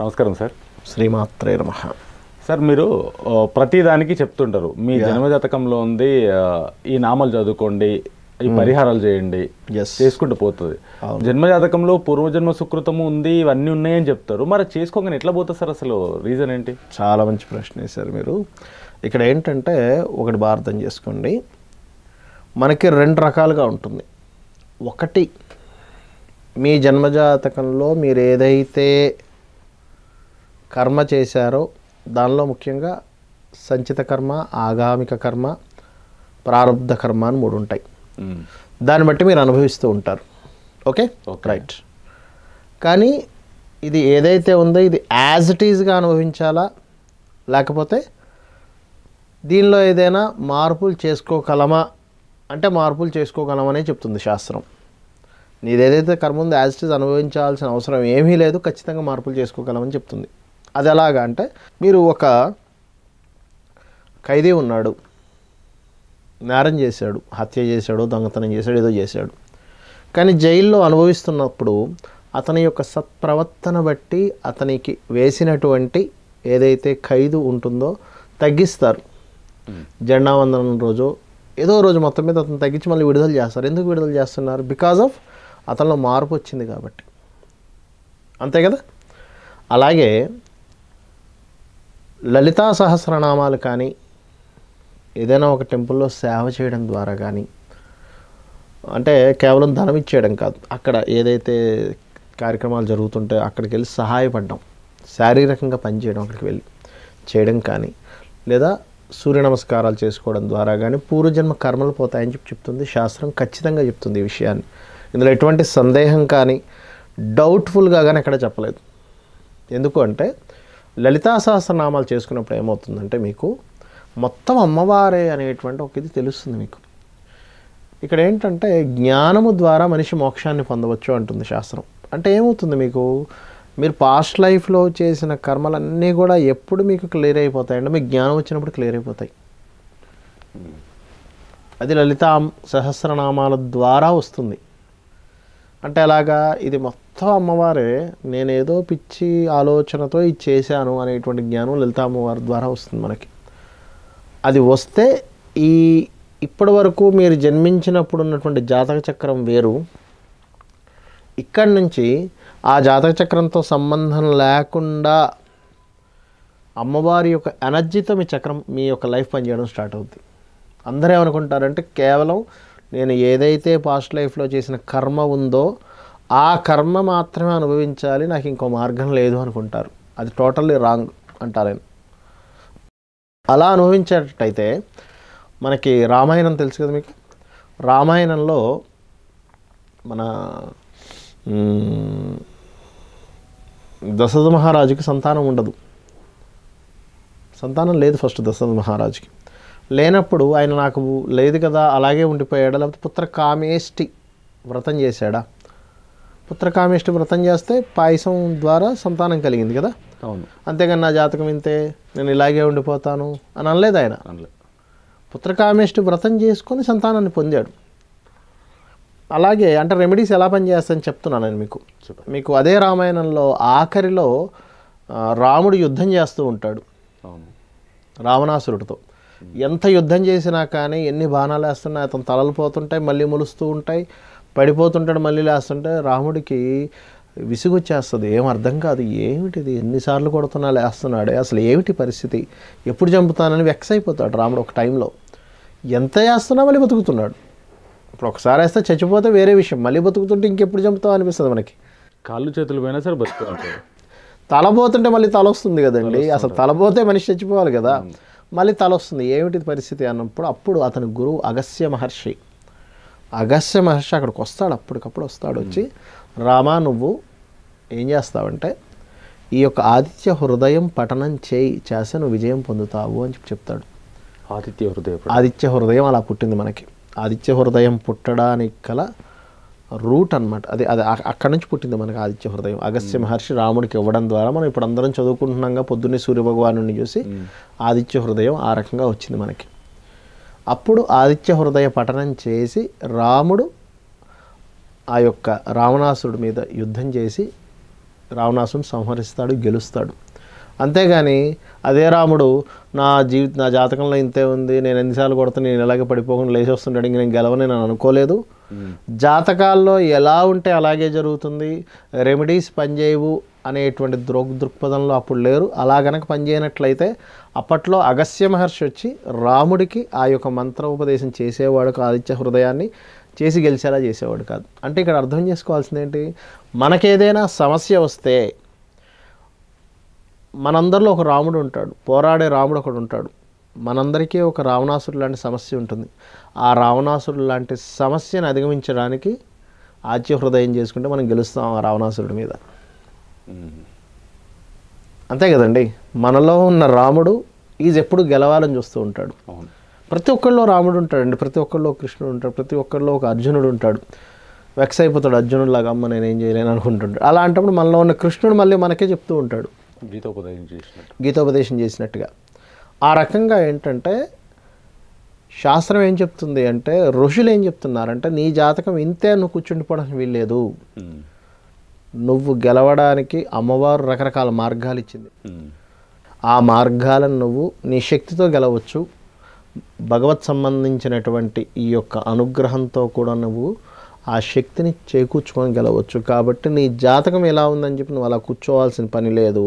నమస్కారం సార్ శ్రీమాత్రే నమ సార్ మీరు ప్రతిదానికి చెప్తుంటారు మీ జన్మజాతకంలో ఉంది ఈ నామాలు చదువుకోండి ఈ పరిహారాలు చేయండి చేసుకుంటూ పోతుంది జన్మజాతకంలో పూర్వజన్మ సుకృతము ఉంది ఇవన్నీ ఉన్నాయని చెప్తారు మరి చేసుకోగానే ఎట్లా పోతుంది సార్ అసలు రీజన్ ఏంటి చాలా మంచి ప్రశ్న సార్ మీరు ఇక్కడ ఏంటంటే ఒకటి భారతం చేసుకోండి మనకి రెండు రకాలుగా ఉంటుంది ఒకటి మీ జన్మజాతకంలో మీరు ఏదైతే కర్మ చేశారో దానిలో ముఖ్యంగా సంచిత కర్మ ఆగామిక కర్మ ప్రారంధ కర్మ అని మూడు ఉంటాయి దాన్ని బట్టి మీరు అనుభవిస్తూ ఉంటారు ఓకే రైట్ కానీ ఇది ఏదైతే ఉందో ఇది యాజ్ ఇట్ ఈజ్గా అనుభవించాలా లేకపోతే దీనిలో ఏదైనా మార్పులు చేసుకోగలమా అంటే మార్పులు చేసుకోగలమనే చెప్తుంది శాస్త్రం నీదేదైతే కర్మ ఉందో యాజ్ ఇట్ ఈజ్ అనుభవించాల్సిన అవసరం ఏమీ లేదు ఖచ్చితంగా మార్పులు చేసుకోగలమని చెప్తుంది అది ఎలాగా అంటే మీరు ఒక ఖైదీ ఉన్నాడు నేరం చేశాడు హత్య చేశాడు దొంగతనం చేశాడు ఏదో చేశాడు కానీ జైల్లో అనుభవిస్తున్నప్పుడు అతని యొక్క సత్ప్రవర్తన బట్టి అతనికి వేసినటువంటి ఏదైతే ఖైదు ఉంటుందో తగ్గిస్తారు జెండా వందనం రోజు ఏదో రోజు మొత్తం మీద అతను తగ్గించి మళ్ళీ విడుదల చేస్తారు ఎందుకు విడుదల చేస్తున్నారు బికాజ్ ఆఫ్ అతనిలో మార్పు వచ్చింది కాబట్టి అంతే కదా అలాగే లలితా సహస్రనామాలు కానీ ఏదైనా ఒక టెంపుల్లో సేవ చేయడం ద్వారా కానీ అంటే కేవలం ధనం ఇచ్చేయడం కాదు అక్కడ ఏదైతే కార్యక్రమాలు జరుగుతుంటే అక్కడికి వెళ్ళి సహాయపడడం శారీరకంగా పనిచేయడం అక్కడికి వెళ్ళి చేయడం కానీ లేదా సూర్య నమస్కారాలు చేసుకోవడం ద్వారా కానీ పూర్వజన్మ కర్మలు పోతాయని చెప్పి చెప్తుంది శాస్త్రం ఖచ్చితంగా చెప్తుంది ఈ విషయాన్ని ఇందులో ఎటువంటి సందేహం కానీ డౌట్ఫుల్గా కానీ అక్కడ చెప్పలేదు ఎందుకు అంటే లలితా సహస్రనామాలు చేసుకున్నప్పుడు ఏమవుతుందంటే మీకు మొత్తం అమ్మవారే అనేటువంటి ఒక ఇది తెలుస్తుంది మీకు ఇక్కడ ఏంటంటే జ్ఞానము ద్వారా మనిషి మోక్షాన్ని పొందవచ్చు అంటుంది శాస్త్రం అంటే ఏమవుతుంది మీకు మీరు పాస్ట్ లైఫ్లో చేసిన కర్మలన్నీ కూడా ఎప్పుడు మీకు క్లియర్ అయిపోతాయి అంటే మీకు జ్ఞానం వచ్చినప్పుడు క్లియర్ అయిపోతాయి అది లలితా సహస్రనామాల ద్వారా వస్తుంది అంటే అలాగా ఇది మొత్తం లలిత అమ్మవారే నేనేదో పిచ్చి ఆలోచనతో ఇది చేశాను అనేటువంటి జ్ఞానం లలిత అమ్మవారి ద్వారా వస్తుంది మనకి అది వస్తే ఈ ఇప్పటి వరకు మీరు జన్మించినప్పుడు ఉన్నటువంటి జాతక చక్రం వేరు ఇక్కడి నుంచి ఆ జాతక చక్రంతో సంబంధం లేకుండా అమ్మవారి యొక్క ఎనర్జీతో మీ చక్రం మీ యొక్క లైఫ్ పనిచేయడం స్టార్ట్ అవుద్ది అందరూ ఏమనుకుంటారంటే కేవలం నేను ఏదైతే పాస్ట్ లైఫ్లో చేసిన కర్మ ఉందో ఆ కర్మ మాత్రమే అనుభవించాలి నాకు ఇంకో మార్గం లేదు అనుకుంటారు అది టోటల్లీ రాంగ్ అంటారు ఆయన అలా అనుభవించేటట్టయితే మనకి రామాయణం తెలుసు కదా మీకు రామాయణంలో మన దశరథ మహారాజుకి సంతానం ఉండదు సంతానం లేదు ఫస్ట్ దశరథ మహారాజుకి లేనప్పుడు ఆయన నాకు లేదు కదా అలాగే ఉండిపోయాడా లేకపోతే పుత్ర కామేష్టి వ్రతం చేశాడా పుత్రకామేష్టి వ్రతం చేస్తే పాయసం ద్వారా సంతానం కలిగింది కదా అవును అంతేగాని నా జాతకం ఇంతే నేను ఇలాగే ఉండిపోతాను అని అనలేదు ఆయన అనలేదు పుత్రకామేష్టి వ్రతం చేసుకొని సంతానాన్ని పొందాడు అలాగే అంటే రెమెడీస్ ఎలా పనిచేస్తాయని చెప్తున్నాను నేను మీకు మీకు అదే రామాయణంలో ఆఖరిలో రాముడు యుద్ధం చేస్తూ ఉంటాడు రావణాసురుడితో ఎంత యుద్ధం చేసినా కానీ ఎన్ని బాణాలు వేస్తున్నా అతను తలలు పోతుంటాయి మళ్ళీ ములుస్తూ ఉంటాయి పడిపోతుంటాడు మళ్ళీ లేస్తుంటే రాముడికి విసుగొచ్చేస్తుంది ఏం అర్థం కాదు ఏమిటిది ఎన్నిసార్లు కొడుతున్నా లేస్తున్నాడు అసలు ఏమిటి పరిస్థితి ఎప్పుడు చంపుతానని వెక్స్ అయిపోతాడు రాముడు ఒక టైంలో ఎంత వేస్తున్నా మళ్ళీ బతుకుతున్నాడు ఇప్పుడు ఒకసారి వేస్తే చచ్చిపోతే వేరే విషయం మళ్ళీ బతుకుతుంటే ఇంకెప్పుడు చంపుతావు అనిపిస్తుంది మనకి కాళ్ళు చేతులు పోయినా సరే బతుకుతాడు పోతుంటే మళ్ళీ తల వస్తుంది కదండి అసలు తలపోతే మనిషి చచ్చిపోవాలి కదా మళ్ళీ తల వస్తుంది ఏమిటి పరిస్థితి అన్నప్పుడు అప్పుడు అతని గురువు అగస్య మహర్షి అగస్త్య మహర్షి అక్కడికి వస్తాడు అప్పటికప్పుడు వస్తాడు వచ్చి రామా నువ్వు ఏం చేస్తావంటే ఈ యొక్క ఆదిత్య హృదయం పఠనం చేయి చేస్తే నువ్వు విజయం పొందుతావు అని చెప్పి చెప్తాడు ఆదిత్య హృదయం ఆదిత్య హృదయం అలా పుట్టింది మనకి ఆదిత్య హృదయం పుట్టడానికి కల రూట్ అనమాట అది అది అక్కడ నుంచి పుట్టింది మనకి ఆదిత్య హృదయం అగస్త్య మహర్షి రాముడికి ఇవ్వడం ద్వారా మనం ఇప్పుడు అందరం చదువుకుంటున్నాం పొద్దున్నే సూర్యభగవాను చూసి ఆదిత్య హృదయం ఆ రకంగా వచ్చింది మనకి అప్పుడు ఆదిత్య హృదయ పఠనం చేసి రాముడు ఆ యొక్క రావణాసుడు మీద యుద్ధం చేసి రావణాసుడు సంహరిస్తాడు గెలుస్తాడు అంతేగాని అదే రాముడు నా జీవిత నా జాతకంలో ఇంతే ఉంది నేను ఎన్నిసార్లు కొడతా నేను ఎలాగే పడిపోకుండా లేచి వస్తుంటాడు ఇంక నేను గెలవని నేను అనుకోలేదు జాతకాల్లో ఎలా ఉంటే అలాగే జరుగుతుంది రెమెడీస్ పనిచేయవు అనేటువంటి దృక్ దృక్పథంలో అప్పుడు లేరు అలా గనక పనిచేయనట్లయితే అప్పట్లో అగస్య మహర్షి వచ్చి రాముడికి ఆ యొక్క మంత్రోపదేశం చేసేవాడు ఆదిత్య హృదయాన్ని చేసి గెలిచేలా చేసేవాడు కాదు అంటే ఇక్కడ అర్థం చేసుకోవాల్సింది ఏంటి మనకేదైనా సమస్య వస్తే మనందరిలో ఒక రాముడు ఉంటాడు పోరాడే రాముడు ఒకడు ఉంటాడు మనందరికీ ఒక రావణాసురు లాంటి సమస్య ఉంటుంది ఆ రావణాసురుడు లాంటి సమస్యను అధిగమించడానికి ఆచ్య హృదయం చేసుకుంటే మనం గెలుస్తాం ఆ రావణాసురుడి మీద అంతే కదండి మనలో ఉన్న రాముడు ఈజ్ ఎప్పుడు గెలవాలని చూస్తూ ఉంటాడు ప్రతి ఒక్కళ్ళు రాముడు ఉంటాడండి ప్రతి ఒక్కళ్ళు కృష్ణుడు ఉంటాడు ప్రతి ఒక్కళ్ళు ఒక అర్జునుడు ఉంటాడు వెక్స్ అయిపోతాడు అర్జునుడిలాగా అమ్మ నేను ఏం చేయలేను అనుకుంటుంటాడు అలాంటప్పుడు మనలో ఉన్న కృష్ణుడు మళ్ళీ మనకే చెప్తూ ఉంటాడు గీతోపదేశం చేసినట్టు గీతోపదేశం చేసినట్టుగా ఆ రకంగా ఏంటంటే శాస్త్రం ఏం చెప్తుంది అంటే ఋషులు ఏం చెప్తున్నారంటే నీ జాతకం ఇంతే నువ్వు కూర్చుండిపోవడానికి వీల్లేదు నువ్వు గెలవడానికి అమ్మవారు రకరకాల మార్గాలు ఇచ్చింది ఆ మార్గాలను నువ్వు నీ శక్తితో గెలవచ్చు భగవత్ సంబంధించినటువంటి ఈ యొక్క అనుగ్రహంతో కూడా నువ్వు ఆ శక్తిని చేకూర్చుకొని గెలవచ్చు కాబట్టి నీ జాతకం ఎలా ఉందని చెప్పి నువ్వు అలా కూర్చోవాల్సిన పని లేదు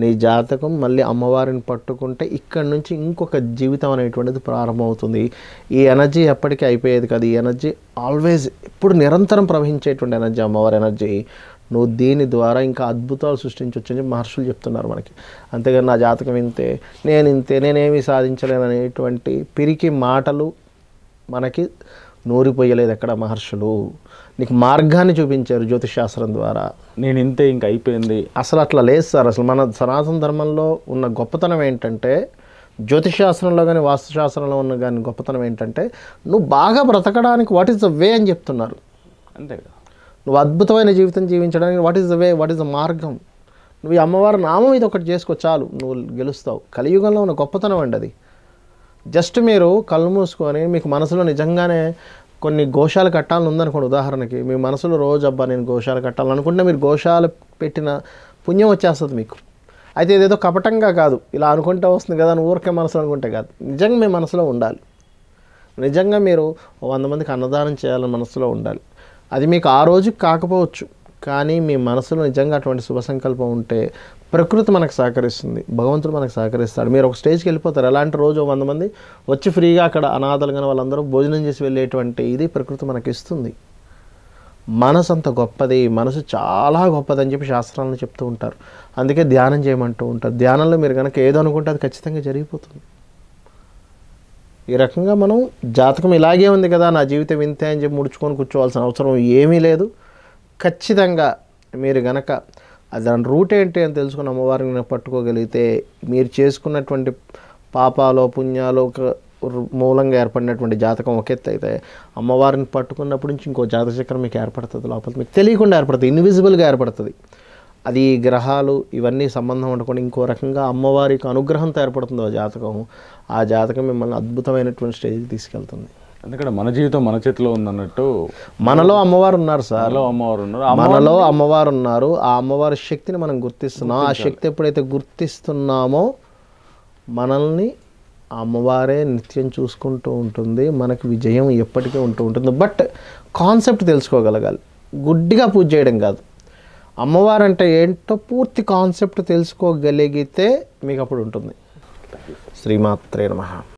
నీ జాతకం మళ్ళీ అమ్మవారిని పట్టుకుంటే ఇక్కడి నుంచి ఇంకొక జీవితం అనేటువంటిది ప్రారంభమవుతుంది ఈ ఎనర్జీ ఎప్పటికీ అయిపోయేది కదా ఈ ఎనర్జీ ఆల్వేజ్ ఇప్పుడు నిరంతరం ప్రవహించేటువంటి ఎనర్జీ అమ్మవారి ఎనర్జీ నువ్వు దీని ద్వారా ఇంకా అద్భుతాలు సృష్టించవచ్చు అని మహర్షులు చెప్తున్నారు మనకి అంతేగాని నా జాతకం ఇంతే నేను ఇంతే నేనేమి సాధించలేననేటువంటి పిరికి మాటలు మనకి నోరిపోయలేదు అక్కడ మహర్షులు నీకు మార్గాన్ని చూపించారు జ్యోతిశాస్త్రం ద్వారా నేను ఇంతే ఇంక అయిపోయింది అసలు అట్లా లేదు సార్ అసలు మన సనాతన ధర్మంలో ఉన్న గొప్పతనం ఏంటంటే జ్యోతిశాస్త్రంలో కానీ వాస్తుశాస్త్రంలో ఉన్న కానీ గొప్పతనం ఏంటంటే నువ్వు బాగా బ్రతకడానికి వాట్ ఈస్ ద వే అని చెప్తున్నారు అంతే కదా నువ్వు అద్భుతమైన జీవితం జీవించడానికి what is the way what is the మార్గం నువ్వు ఈ అమ్మవారి నామం ఇది ఒకటి చేసుకో చాలు నువ్వు గెలుస్తావు కలియుగంలో ఉన్న గొప్పతనం అండి అది జస్ట్ మీరు కళ్ళు మూసుకొని మీకు మనసులో నిజంగానే కొన్ని గోషాలు కట్టాలని ఉందనుకోండి ఉదాహరణకి మీ మనసులో రోజు అబ్బా నేను గోషాలు కట్టాలనుకుంటే మీరు గోషాలు పెట్టిన పుణ్యం వచ్చేస్తుంది మీకు అయితే ఇదేదో కపటంగా కాదు ఇలా అనుకుంటే వస్తుంది కదా అని ఊరికే మనసులో అనుకుంటే కాదు నిజంగా మీ మనసులో ఉండాలి నిజంగా మీరు వంద మందికి అన్నదానం చేయాలని మనసులో ఉండాలి అది మీకు ఆ రోజుకి కాకపోవచ్చు కానీ మీ మనసులో నిజంగా అటువంటి శుభ సంకల్పం ఉంటే ప్రకృతి మనకు సహకరిస్తుంది భగవంతుడు మనకు సహకరిస్తాడు మీరు ఒక స్టేజ్కి వెళ్ళిపోతారు అలాంటి రోజు వంద మంది వచ్చి ఫ్రీగా అక్కడ అనాథలుగా వాళ్ళందరూ భోజనం చేసి వెళ్ళేటువంటి ఇది ప్రకృతి మనకి ఇస్తుంది మనసు అంత గొప్పది మనసు చాలా గొప్పది అని చెప్పి శాస్త్రాలను చెప్తూ ఉంటారు అందుకే ధ్యానం చేయమంటూ ఉంటారు ధ్యానంలో మీరు కనుక ఏదో అనుకుంటే అది ఖచ్చితంగా జరిగిపోతుంది ఈ రకంగా మనం జాతకం ఇలాగే ఉంది కదా నా జీవితం ఇంతే అని చెప్పి ముడుచుకొని కూర్చోవాల్సిన అవసరం ఏమీ లేదు ఖచ్చితంగా మీరు గనక దాని రూట్ ఏంటి అని తెలుసుకుని అమ్మవారిని పట్టుకోగలిగితే మీరు చేసుకున్నటువంటి పాపాలు పుణ్యాలు ఒక మూలంగా ఏర్పడినటువంటి జాతకం ఒక ఎత్తు అయితే అమ్మవారిని పట్టుకున్నప్పటి నుంచి ఇంకో జాతక చక్రం మీకు ఏర్పడుతుంది లోపల మీకు తెలియకుండా ఏర్పడుతుంది ఇన్విజిబుల్గా ఏర్పడుతుంది అది గ్రహాలు ఇవన్నీ సంబంధం ఉండకుండా ఇంకో రకంగా అమ్మవారికి అనుగ్రహంతో ఏర్పడుతుంది ఆ జాతకం ఆ జాతకం మిమ్మల్ని అద్భుతమైనటువంటి స్టేజ్కి తీసుకెళ్తుంది అందుకే మన జీవితం మన చేతిలో అన్నట్టు మనలో అమ్మవారు ఉన్నారు సార్ అమ్మవారు ఉన్నారు మనలో అమ్మవారు ఉన్నారు ఆ అమ్మవారి శక్తిని మనం గుర్తిస్తున్నాం ఆ శక్తి ఎప్పుడైతే గుర్తిస్తున్నామో మనల్ని అమ్మవారే నిత్యం చూసుకుంటూ ఉంటుంది మనకు విజయం ఎప్పటికీ ఉంటూ ఉంటుంది బట్ కాన్సెప్ట్ తెలుసుకోగలగాలి గుడ్డిగా పూజ చేయడం కాదు అమ్మవారు అంటే ఏంటో పూర్తి కాన్సెప్ట్ తెలుసుకోగలిగితే మీకు అప్పుడు ఉంటుంది శ్రీమాత్రే నమ